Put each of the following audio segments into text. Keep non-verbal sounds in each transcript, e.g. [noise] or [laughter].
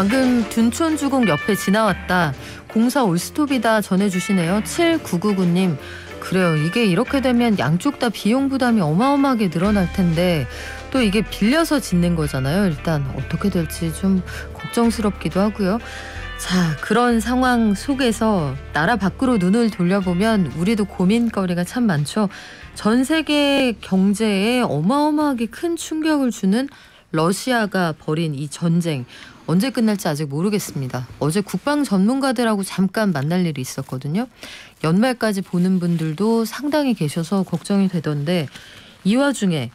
방금 둔촌주공 옆에 지나왔다. 공사 올스톱이다 전해주시네요. 7999님. 그래요. 이게 이렇게 되면 양쪽 다 비용 부담이 어마어마하게 늘어날 텐데 또 이게 빌려서 짓는 거잖아요. 일단 어떻게 될지 좀 걱정스럽기도 하고요. 자, 그런 상황 속에서 나라 밖으로 눈을 돌려보면 우리도 고민거리가 참 많죠. 전 세계 경제에 어마어마하게 큰 충격을 주는 러시아가 벌인 이 전쟁. 언제 끝날지 아직 모르겠습니다. 어제 국방 전문가들하고 잠깐 만날 일이 있었거든요. 연말까지 보는 분들도 상당히 계셔서 걱정이 되던데 이 와중에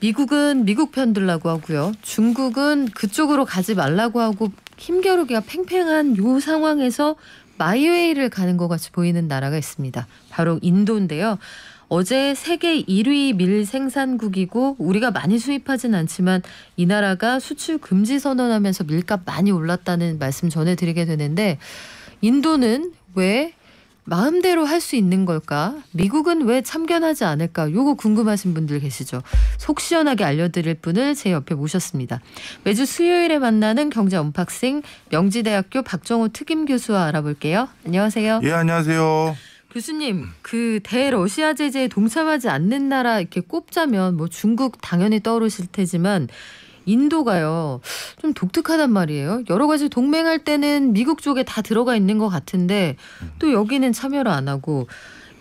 미국은 미국 편 들라고 하고요. 중국은 그쪽으로 가지 말라고 하고 힘겨루기가 팽팽한 요 상황에서 마이웨이를 가는 것 같이 보이는 나라가 있습니다. 바로 인도인데요. 어제 세계 1위 밀 생산국이고 우리가 많이 수입하진 않지만 이 나라가 수출 금지 선언하면서 밀값 많이 올랐다는 말씀 전해드리게 되는데 인도는 왜 마음대로 할 수 있는 걸까? 미국은 왜 참견하지 않을까? 요거 궁금하신 분들 계시죠? 속 시원하게 알려드릴 분을 제 옆에 모셨습니다. 매주 수요일에 만나는 경제 언박싱 명지대학교 박정호 특임 교수와 알아볼게요. 안녕하세요. 예, 안녕하세요. 교수님, 그 대러시아 제재에 동참하지 않는 나라 이렇게 꼽자면 뭐 중국 당연히 떠오르실 테지만 인도가요. 좀 독특하단 말이에요. 여러 가지 동맹할 때는 미국 쪽에 다 들어가 있는 것 같은데 또 여기는 참여를 안 하고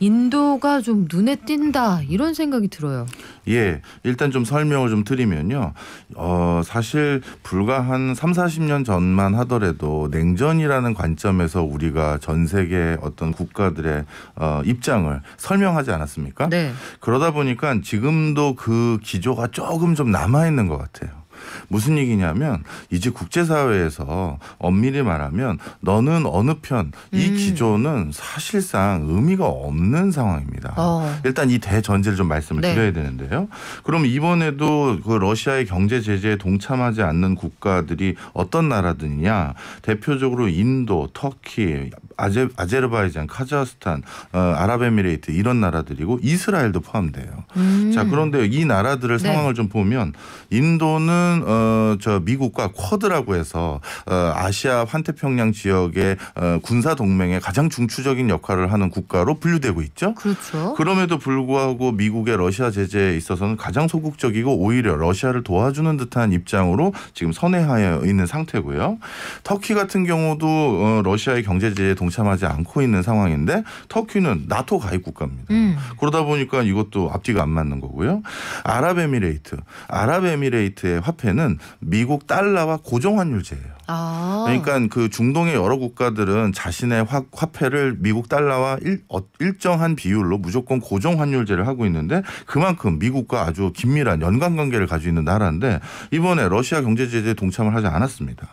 인도가 좀 눈에 띈다 이런 생각이 들어요. 예, 일단 좀 설명을 좀 드리면요. 어, 사실 불과 한 3, 40년 전만 하더라도 냉전이라는 관점에서 우리가 전 세계 어떤 국가들의 어, 입장을 설명하지 않았습니까? 네. 그러다 보니까 지금도 그 기조가 조금 좀 남아 있는 것 같아요. 무슨 얘기냐면 이제 국제사회에서 엄밀히 말하면 너는 어느 편이 음. 기조는 사실상 의미가 없는 상황입니다. 어. 일단 이 대전제를 좀 말씀을 네. 드려야 되는데요. 그럼 이번에도 그 러시아의 경제 제재에 동참하지 않는 국가들이 어떤 나라들이냐? 대표적으로 인도, 터키, 아제, 아제르바이잔, 카자흐스탄, 어, 아랍에미레이트 이런 나라들이고 이스라엘도 포함돼요. 음. 자 그런데 이 나라들을 네. 상황을 좀 보면 인도는 최근 어, 저 미국과 쿼드라고 해서 어, 아시아 환태평양 지역의 어, 군사 동맹의 가장 중추적인 역할을 하는 국가로 분류되고 있죠. 그렇죠. 그럼에도 불구하고 미국의 러시아 제재에 있어서는 가장 소극적이고 오히려 러시아를 도와주는 듯한 입장으로 지금 선회하여 있는 상태고요. 터키 같은 경우도 어, 러시아의 경제 제재에 동참하지 않고 있는 상황인데 터키는 나토 가입 국가입니다. 음. 그러다 보니까 이것도 앞뒤가 안 맞는 거고요. 아랍에미레이트, 아랍에미레이트의 화폐 화폐는 미국 달러와 고정 환율제예요. 아. 그러니까 그 중동의 여러 국가들은 자신의 화, 화폐를 미국 달러와 일, 어, 일정한 비율로 무조건 고정 환율제를 하고 있는데 그만큼 미국과 아주 긴밀한 연관 관계를 가지고 있는 나라인데 이번에 러시아 경제 제재에 동참을 하지 않았습니다.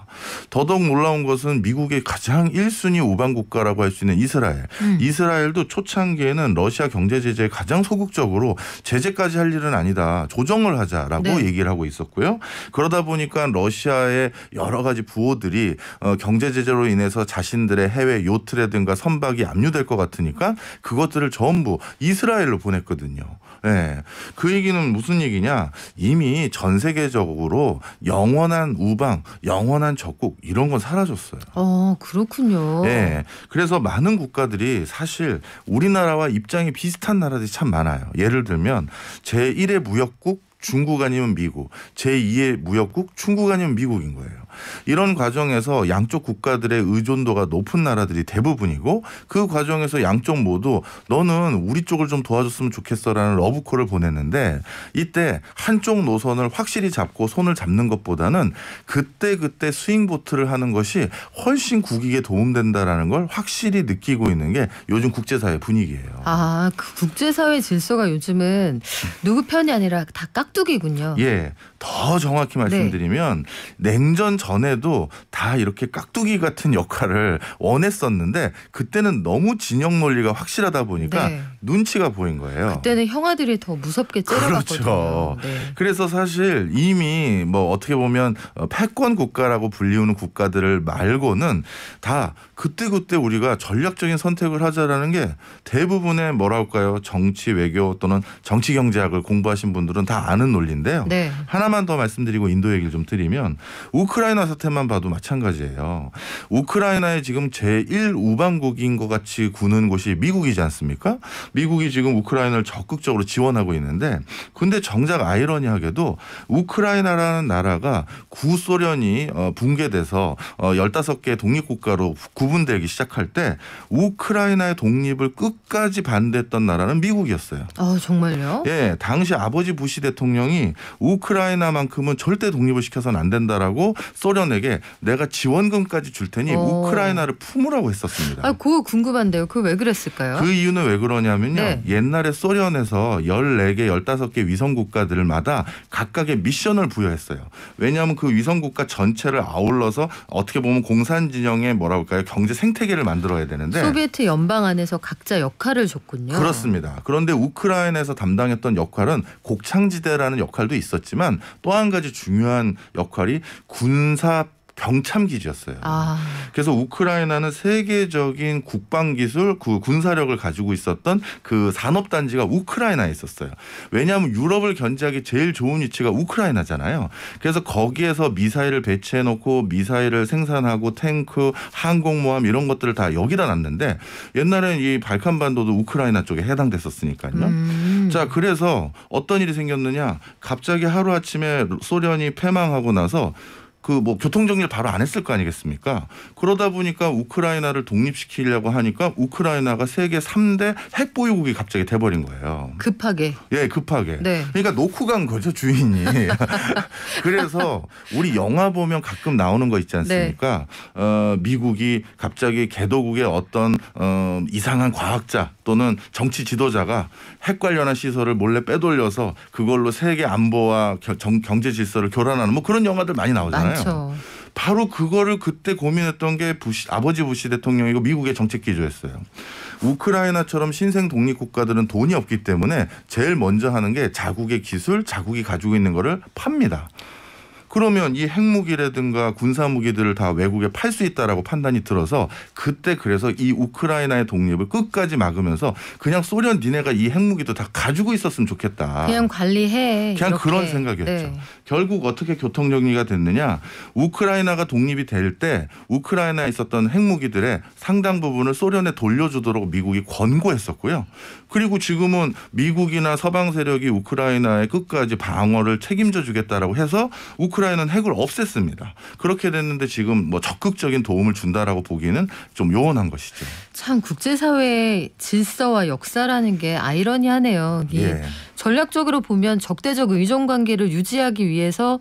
더더욱 놀라운 것은 미국의 가장 1순위 우방 국가라고 할 수 있는 이스라엘. 음. 이스라엘도 초창기에는 러시아 경제 제재에 가장 소극적으로 제재까지 할 일은 아니다. 조정을 하자라고 네. 얘기를 하고 있었고요. 그러다 보니까 러시아의 여러 가지 부호들이 어, 경제 제재로 인해서 자신들의 해외 요트라든가 선박이 압류될 것 같으니까 그것들을 전부 이스라엘로 보냈거든요. 예. 네. 그 얘기는 무슨 얘기냐? 이미 전 세계적으로 영원한 우방, 영원한 적국 이런 건 사라졌어요. 어, 그렇군요. 예. 네. 그래서 많은 국가들이 사실 우리나라와 입장이 비슷한 나라들이 참 많아요. 예를 들면 제1의 무역국 중국 아니면 미국. 제2의 무역국 중국 아니면 미국인 거예요. 이런 과정에서 양쪽 국가들의 의존도가 높은 나라들이 대부분이고 그 과정에서 양쪽 모두 너는 우리 쪽을 좀 도와줬으면 좋겠어라는 러브콜을 보냈는데 이때 한쪽 노선을 확실히 잡고 손을 잡는 것보다는 그때 그때 스윙 보트를 하는 것이 훨씬 국익에 도움된다라는 걸 확실히 느끼고 있는 게 요즘 국제사회 분위기예요. 아, 그 국제사회 질서가 요즘은 누구 편이 아니라 다 깍두기군요. 예, 더 정확히 네. 말씀드리면 네. 냉전 전에도 다 이렇게 깍두기 같은 역할을 원했었는데 그때는 너무 진영 논리가 확실하다 보니까 네. 눈치가 보인 거예요. 그때는 형아들이 더 무섭게 째려갔거든요. 그렇죠. 네. 그래서 사실 이미 뭐 어떻게 보면 어, 패권 국가라고 불리우는 국가들을 말고는 다 그때 그때 우리가 전략적인 선택을 하자라는 게 대부분의 뭐랄까요 정치 외교 또는 정치 경제학을 공부하신 분들은 다 아는 논리인데요. 네. 하나만 더 말씀드리고 인도 얘기를 좀 드리면 우크라이나 우크라이나 사태만 봐도 마찬가지예요. 우크라이나에 지금 제1 우방국인 것 같이 구는 곳이 미국이지 않습니까? 미국이 지금 우크라이나를 적극적으로 지원하고 있는데 근데 정작 아이러니하게도 우크라이나라는 나라가 구소련이 어, 붕괴돼서 15개 어, 독립국가로 구분되기 시작할 때 우크라이나의 독립을 끝까지 반대했던 나라는 미국이었어요. 아, 정말요? 예, 당시 아버지 부시 대통령이 우크라이나만큼은 절대 독립을 시켜서는 안 된다라고 소련에게 내가 지원금까지 줄 테니 오. 어. 우크라이나를 품으라고 했었습니다. 아, 그거 궁금한데요. 그 왜 그랬을까요? 그 이유는 왜 그러냐면요. 네. 옛날에 소련에서 14개, 15개 위성 국가들마다 각각의 미션을 부여했어요. 왜냐하면 그 위성 국가 전체를 아울러서 어떻게 보면 공산 진영의 뭐라 할까요? 경제 생태계를 만들어야 되는데 소비에트 연방 안에서 각자 역할을 줬군요. 그렇습니다. 그런데 우크라이나에서 담당했던 역할은 곡창지대라는 역할도 있었지만 또 한 가지 중요한 역할이 군 군사 병참 기지였어요. 아. 그래서 우크라이나는 세계적인 국방 기술, 그 군사력을 가지고 있었던 그 산업 단지가 우크라이나에 있었어요. 왜냐하면 유럽을 견제하기 제일 좋은 위치가 우크라이나잖아요. 그래서 거기에서 미사일을 배치해 놓고 미사일을 생산하고 탱크, 항공모함 이런 것들을 다 여기다 놨는데 옛날에는 이 발칸반도도 우크라이나 쪽에 해당됐었으니까요. 음. 자, 그래서 어떤 일이 생겼느냐? 갑자기 하루 아침에 소련이 패망하고 나서 그뭐 교통정리를 바로 안 했을 거 아니겠습니까? 그러다 보니까 우크라이나를 독립시키려고 하니까 우크라이나가 세계 3대 핵보유국이 갑자기 돼버린 거예요. 급하게. 예, 급하게. 네. 그러니까 놓고 간 거죠, 주인이. [laughs] 그래서 우리 영화 보면 가끔 나오는 거 있지 네. 않습니까? 네. 어, 미국이 갑자기 개도국의 어떤 어, 이상한 과학자 또는 정치 지도자가 핵 관련한 시설을 몰래 빼돌려서 그걸로 세계 안보와 경제 질서를 교란하는 뭐 그런 영화들 많이 나오잖아요. 많죠. 바로 그거를 그때 고민했던 게 부시, 아버지 부시 대통령이고 미국의 정책 기조였어요. 우크라이나처럼 신생 독립 국가들은 돈이 없기 때문에 제일 먼저 하는 게 자국의 기술, 자국이 가지고 있는 거를 팝니다. 그러면 이 핵무기라든가 군사무기들을 다 외국에 팔 수 있다라고 판단이 들어서 그때 그래서 이 우크라이나의 독립을 끝까지 막으면서 그냥 소련 니네가 이 핵무기도 다 가지고 있었으면 좋겠다. 그냥 관리해. 그냥 이렇게. 그런 생각이었죠. 네. 결국 어떻게 교통 정리가 됐느냐? 우크라이나가 독립이 될 때 우크라이나에 있었던 핵무기들의 상당 부분을 소련에 돌려주도록 미국이 권고했었고요. 그리고 지금은 미국이나 서방 세력이 우크라이나의 끝까지 방어를 책임져 주겠다라고 해서 우크 우크라이나는 핵을 없앴습니다. 그렇게 됐는데 지금 뭐 적극적인 도움을 준다라고 보기는 좀 요원한 것이죠. 참 국제사회의 질서와 역사라는 게 아이러니하네요. 예. 전략적으로 보면 적대적 의존 관계를 유지하기 위해서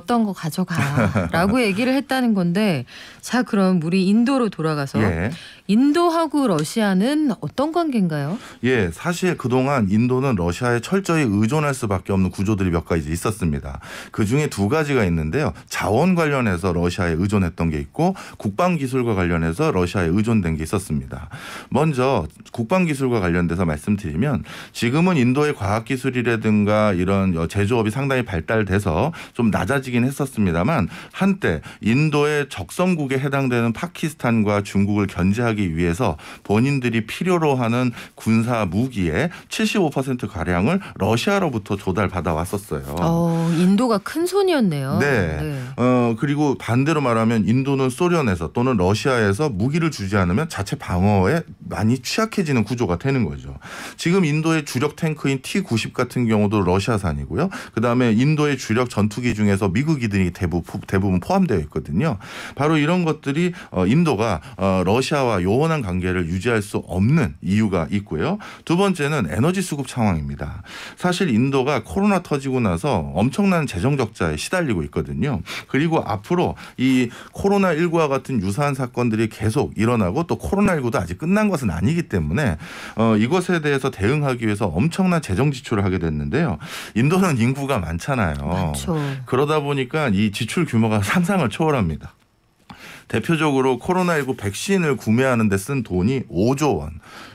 뒀던 거 가져가라고 [laughs] 얘기를 했다는 건데 자 그럼 우리 인도로 돌아가서 예. 인도하고 러시아는 어떤 관계인가요? 예, 사실 그동안 인도는 러시아에 철저히 의존할 수밖에 없는 구조들이 몇 가지 있었습니다. 그 중에 두 가지가 있는데요. 자원 관련해서 러시아에 의존했던 게 있고 국방 기술과 관련해서 러시아에 의존된 게 있었습니다. 먼저 국방 기술과 관련돼서 말씀드리면 지금은 인도의 과학 기술이라든가 이런 제조업이 상당히 발달돼서 좀 낮아 사라지긴 했었습니다만 한때 인도의 적성국에 해당되는 파키스탄과 중국을 견제하기 위해서 본인들이 필요로 하는 군사 무기의 75% 가량을 러시아로부터 조달받아 왔었어요. 어, 인도가 큰 손이었네요. 네. 네. 어, 그리고 반대로 말하면 인도는 소련에서 또는 러시아에서 무기를 주지 않으면 자체 방어에 많이 취약해지는 구조가 되는 거죠. 지금 인도의 주력 탱크인 T-90 같은 경우도 러시아산이고요. 그다음에 인도의 주력 전투기 중에서 미국이든이 대부분, 대부분 포함되어 있거든요. 바로 이런 것들이 어, 인도가 어, 러시아와 요원한 관계를 유지할 수 없는 이유가 있고요. 두 번째는 에너지 수급 상황입니다. 사실 인도가 코로나 터지고 나서 엄청난 재정 적자에 시달리고 있거든요. 그리고 앞으로 이 코로나 19와 같은 유사한 사건들이 계속 일어나고 또 코로나 19도 아직 끝난 것은 아니기 때문에 어, 이것에 대해서 대응하기 위해서 엄청난 재정 지출을 하게 됐는데요. 인도는 인구가 많잖아요. 그렇죠. 그러다 그러다 보니까 이 지출 규모가 상상을 초월합니다. 대표적으로 코로나19 백신을 구매하는 데 쓴 돈이 5조 원,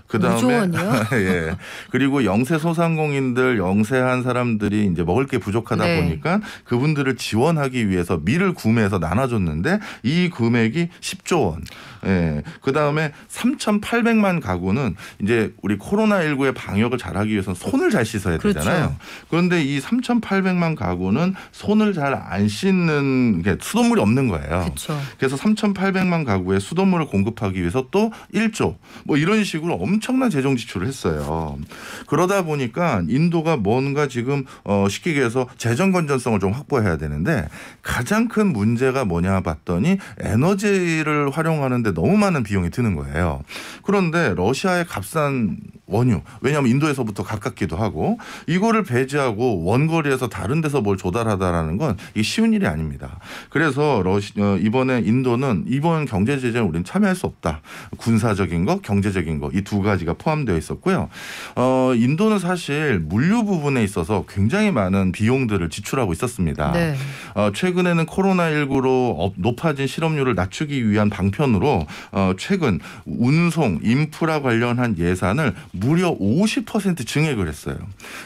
그다음에 [laughs] 예. 그리고 영세 소상공인들 영세한 사람들이 이제 먹을 게 부족하다 네. 보니까 그분들을 지원하기 위해서 밀을 구매해서 나눠줬는데 이 금액이 10조 원. 예. 그다음에 3,800만 가구는 이제 우리 코로나 19의 방역을 잘하기 위해서 손을 잘 씻어야 그렇죠. 되잖아요. 그런데이 3,800만 가구는 손을 잘 안 씻는 게 수돗물이 없는 거예요. 그렇죠. 그래서 3,800만 가구에 수돗물을 공급하기 위해서 또 1조 뭐 이런 식으로 엄 엄청난 재정 지출을 했어요. 그러다 보니까 인도가 뭔가 지금 어, 시키기 위해서 재정 건전성을 좀 확보해야 되는데 가장 큰 문제가 뭐냐 봤더니 에너지를 활용하는데 너무 많은 비용이 드는 거예요. 그런데 러시아의 값싼 원유. 왜냐하면 인도에서부터 가깝기도 하고 이거를 배제하고 원거리에서 다른 데서 뭘 조달하다라는 건 이게 쉬운 일이 아닙니다. 그래서 러시 어, 이번에 인도는 이번 경제 제재에 우리는 참여할 수 없다. 군사적인 거, 경제적인 거 이 두 가지가 포함되어 있었고요. 어, 인도는 사실 물류 부분에 있어서 굉장히 많은 비용들을 지출하고 있었습니다. 네. 어, 최근에는 코로나19로 높아진 실업률을 낮추기 위한 방편으로 어, 최근 운송 인프라 관련한 예산을 무려 50% 증액을 했어요.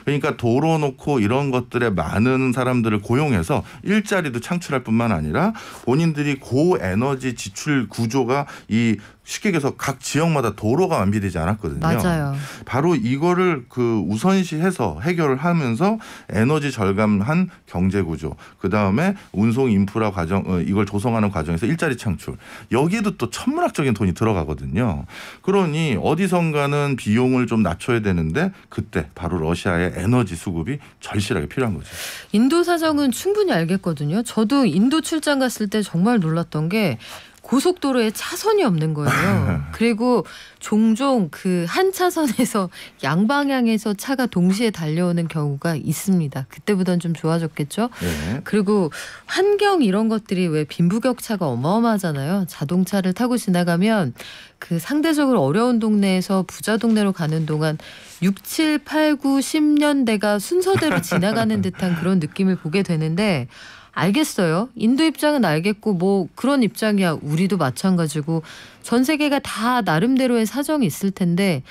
그러니까 도로 놓고 이런 것들에 많은 사람들을 고용해서 일자리도 창출할 뿐만 아니라 본인들이 고에너지 지출 구조가 이 쉽게 얘기해서 각 지역마다 도로가 완비되지 않았거든요. 맞아요. 바로 이거를 그 우선시해서 해결을 하면서 에너지 절감한 경제 구조, 그 다음에 운송 인프라 과정 어, 이걸 조성하는 과정에서 일자리 창출 여기에도 또 천문학적인 돈이 들어가거든요. 그러니 어디선가는 비용을 비용을 좀 낮춰야 되는데 그때 바로 러시아의 에너지 수급이 절실하게 필요한 거죠. 인도 사정은 충분히 알겠거든요. 저도 인도 출장 갔을 때 정말 놀랐던 게 고속도로에 차선이 없는 거예요. [laughs] 그리고 종종 그 한 차선에서 양방향에서 차가 동시에 달려오는 경우가 있습니다. 그때보단 좀 좋아졌겠죠. 네. 그리고 환경 이런 것들이 왜 빈부격차가 어마어마하잖아요. 자동차를 타고 지나가면 그 상대적으로 어려운 동네에서 부자 동네로 가는 동안 6, 7, 8, 9, 10년대가 순서대로 지나가는 듯한 그런 느낌을 보게 되는데 알겠어요. 인도 입장은 알겠고 뭐 그런 입장이야. 우리도 마찬가지고 전 세계가 다 나름대로의 사정이 있을 텐데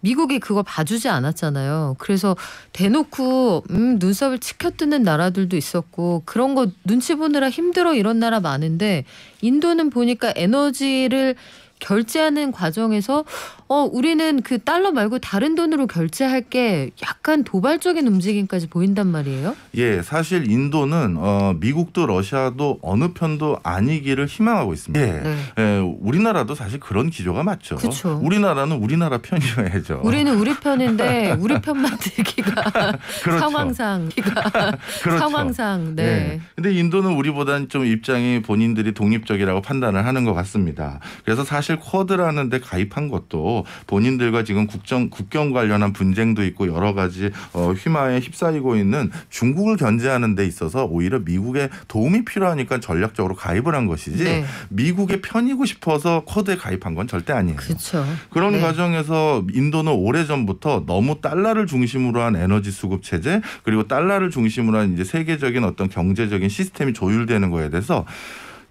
미국이 그거 봐주지 않았잖아요. 그래서 대놓고 음, 눈썹을 치켜뜨는 나라들도 있었고 그런 거 눈치 보느라 힘들어 이런 나라 많은데 인도는 보니까 에너지를 결제하는 과정에서 어 우리는 그 달러 말고 다른 돈으로 결제할 게 약간 도발적인 움직임까지 보인단 말이에요. 예, 사실 인도는 어, 미국도 러시아도 어느 편도 아니기를 희망하고 있습니다. 네. 예, 네. 예 우리나라도 사실 그런 기조가 맞죠. 그쵸. 우리나라는 우리나라 편이어야죠. 우리는 우리 편인데 우리 편만 들기가 [laughs] 그렇죠. 상황상 그러니까 [laughs] 그렇죠. 상황상 네. 예. 근데 인도는 우리보다는 좀 입장이 본인들이 독립적이라고 판단을 하는 것 같습니다. 그래서 사실 사실 쿼드라는 데 가입한 것도 본인들과 지금 국정 국경 관련한 분쟁도 있고 여러 가지 어, 휘마에 휩싸이고 있는 중국을 견제하는 데 있어서 오히려 미국의 도움이 필요하니까 전략적으로 가입을 한 것이지 네. 미국의 편이고 싶어서 쿼드에 가입한 건 절대 아니에요. 그렇죠. 그런 네. 과정에서 인도는 오래전부터 너무 달러를 중심으로 한 에너지 수급 체제 그리고 달러를 중심으로 한 이제 세계적인 어떤 경제적인 시스템이 조율되는 거에 대해서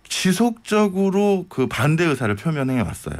지속적으로 그 반대 의사를 표명해 왔어요.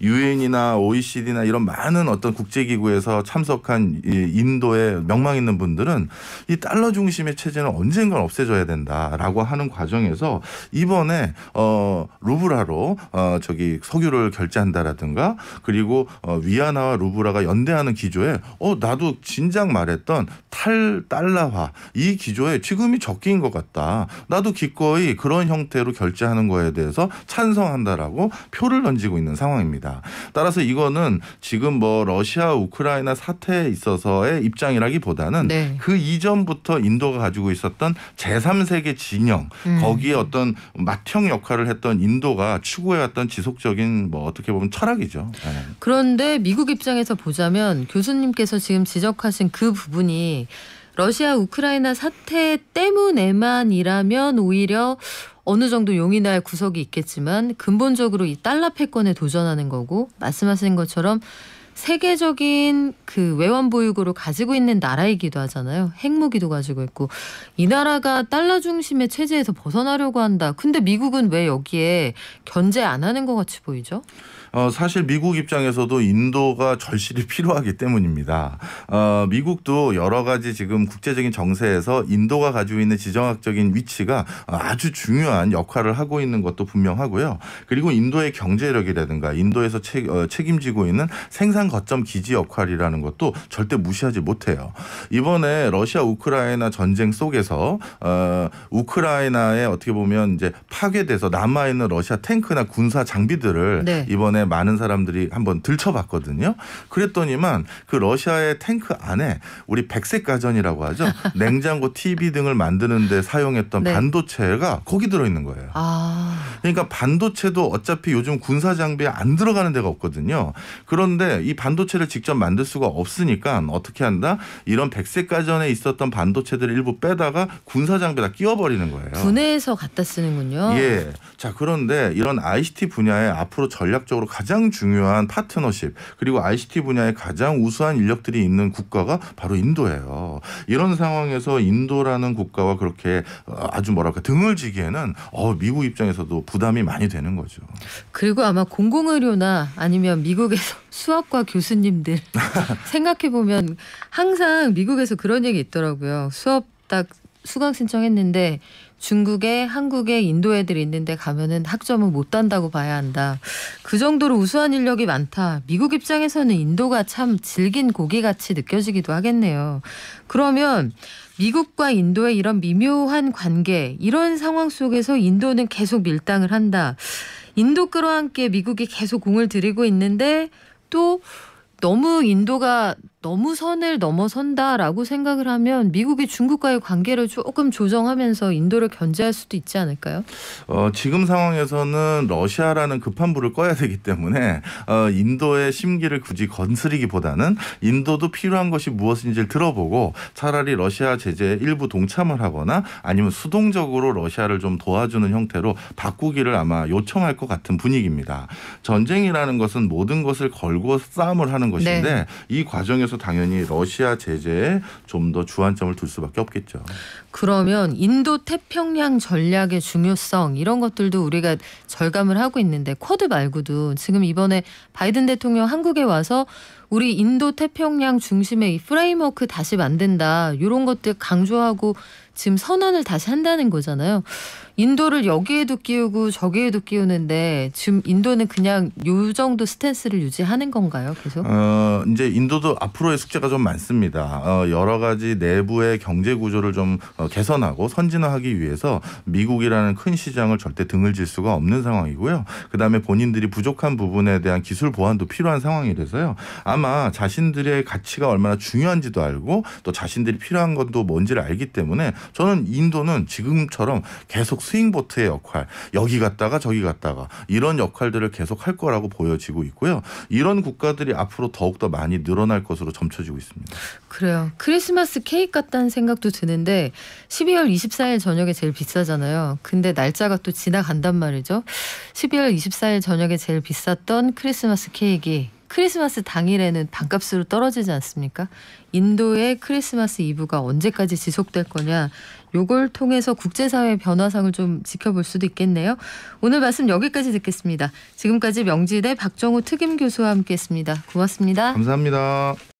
유엔이나 OECD나 이런 많은 어떤 국제기구에서 참석한 인도의 명망 있는 분들은 이 달러 중심의 체제는 언젠간 없애줘야 된다라고 하는 과정에서 이번에 어 루브라로 어 저기 석유를 결제한다라든가 그리고 어 위안화와 루브라가 연대하는 기조에 어 나도 진작 말했던 탈 달러화 이 기조에 지금이 적기인 것 같다. 나도 기꺼이 그런 형태로 결제한 하는 거에 대해서 찬성한다라고 표를 던지고 있는 상황입니다. 따라서 이거는 지금 뭐 러시아 우크라이나 사태에 있어서의 입장이라기보다는 네. 그 이전부터 인도가 가지고 있었던 제3세계 진영 음. 거기에 어떤 맏형 역할을 했던 인도가 추구해왔던 지속적인 뭐 어떻게 보면 철학이죠. 네. 그런데 미국 입장에서 보자면 교수님께서 지금 지적하신 그 부분이 러시아 우크라이나 사태 때문에만이라면 오히려 어느 정도 용인할 구석이 있겠지만 근본적으로 이 달러 패권에 도전하는 거고 말씀하신 것처럼 세계적인 그 외환보유고를 가지고 있는 나라이기도 하잖아요. 핵무기도 가지고 있고 이 나라가 달러 중심의 체제에서 벗어나려고 한다. 근데 미국은 왜 여기에 견제 안 하는 것 같이 보이죠? 어, 사실 미국 입장에서도 인도가 절실히 [laughs] 필요하기 때문입니다. 어, 미국도 여러 가지 지금 국제적인 정세에서 인도가 가지고 있는 지정학적인 위치가 아주 중요한 역할을 하고 있는 것도 분명하고요. 그리고 인도의 경제력이라든가 인도에서 책, 어, 책임지고 있는 생산 거점 기지 역할이라는 것도 절대 무시하지 못해요. 이번에 러시아 우크라이나 전쟁 속에서 어, 우크라이나에 어떻게 보면 이제 파괴돼서 남아 있는 러시아 탱크나 군사 장비들을 네. 이번에 많은 사람들이 한번 들춰봤거든요. 그랬더니만 그 러시아의 탱크 안에 우리 백색 가전이라고 하죠. [laughs] 냉장고, TV 등을 만드는데 사용했던 네. 반도체가 거기 들어 있는 거예요. 아... 그러니까 반도체도 어차피 요즘 군사 장비에 안 들어가는 데가 없거든요. 그런데 이 반도체를 직접 만들 수가 없으니까 어떻게 한다? 이런 백색 가전에 있었던 반도체들을 일부 빼다가 군사 장비에다 끼워버리는 거예요. 군에서 갖다 쓰는군요. 예. 자 그런데 이런 ICT 분야에 앞으로 전략적으로 가장 중요한 파트너십 그리고 ICT 분야에 가장 우수한 인력들이 있는 국가가 바로 인도예요. 이런 상황에서 인도라는 국가와 그렇게 어, 아주 뭐랄까 등을 지기에는 어, 미국 입장에서도 부담이 많이 되는 거죠. 그리고 아마 공공의료나 아니면 미국에서 수학과 교수님들 [laughs] 생각해 보면 항상 미국에서 그런 얘기 있더라고요. 수업 딱 수강 신청했는데 중국에 한국에 인도 애들 있는데 가면은 학점을못 단다고 봐야 한다. 그 정도로 우수한 인력이 많다. 미국 입장에서는 인도가 참 질긴 고기 같이 느껴지기도 하겠네요. 그러면 미국과 인도의 이런 미묘한 관계, 이런 상황 속에서 인도는 계속 밀당을 한다. 인도 끌어안게 미국이 계속 공을 들이고 있는데 또 너무 인도가 너무 선을 넘어선다라고 생각을 하면 미국이 중국과의 관계를 조금 조정하면서 인도를 견제할 수도 있지 않을까요? 어, 지금 상황에서는 러시아라는 급한 불을 꺼야 되기 때문에 어, 인도의 심기를 굳이 건드리기보다는 인도도 필요한 것이 무엇인지를 들어보고 차라리 러시아 제재에 일부 동참을 하거나 아니면 수동적으로 러시아를 좀 도와주는 형태로 바꾸기를 아마 요청할 것 같은 분위기입니다. 전쟁이라는 것은 모든 것을 걸고 싸움을 하는 것인데 네. 이 과정에서 상황서 당연히 러시아 제재에 좀 더 주안점을 둘 수밖에 없겠죠. 그러면 인도 태평양 전략의 중요성 이런 것들도 우리가 절감을 하고 있는데 쿼드 말고도 지금 이번에 바이든 대통령 한국에 와서 우리 인도 태평양 중심의 이 프레임워크 다시 만든다 이런 것들 강조하고 지금 선언을 다시 한다는 거잖아요. 인도를 여기에도 끼우고 저기에도 끼우는데 지금 인도는 그냥 요 정도 스탠스를 유지하는 건가요? 계속? 어, 이제 인도도 앞으로의 숙제가 좀 많습니다. 어, 여러 가지 내부의 경제 구조를 좀 어, 개선하고 선진화하기 위해서 미국이라는 큰 시장을 절대 등을 질 수가 없는 상황이고요. 그다음에 본인들이 부족한 부분에 대한 기술 보완도 필요한 상황이라서요. 아마 자신들의 가치가 얼마나 중요한지도 알고 또 자신들이 필요한 것도 뭔지를 알기 때문에 저는 인도는 지금처럼 계속 스윙보트의 역할, 여기 갔다가 저기 갔다가 이런 역할들을 계속 할 거라고 보여지고 있고요. 이런 국가들이 앞으로 더욱더 많이 늘어날 것으로 점쳐지고 있습니다. 그래요. 크리스마스 케이크 같다는 생각도 드는데 12월 24일 저녁에 제일 비싸잖아요. 근데 날짜가 또 지나간단 말이죠. 12월 24일 저녁에 제일 비쌌던 크리스마스 케이크 크리스마스 당일에는 반값으로 떨어지지 않습니까? 인도의 크리스마스 이브가 언제까지 지속될 거냐 요걸 통해서 국제사회 변화상을 좀 지켜볼 수도 있겠네요. 오늘 말씀 여기까지 듣겠습니다. 지금까지 명지대 박정우 특임 교수와 함께했습니다. 고맙습니다. 감사합니다.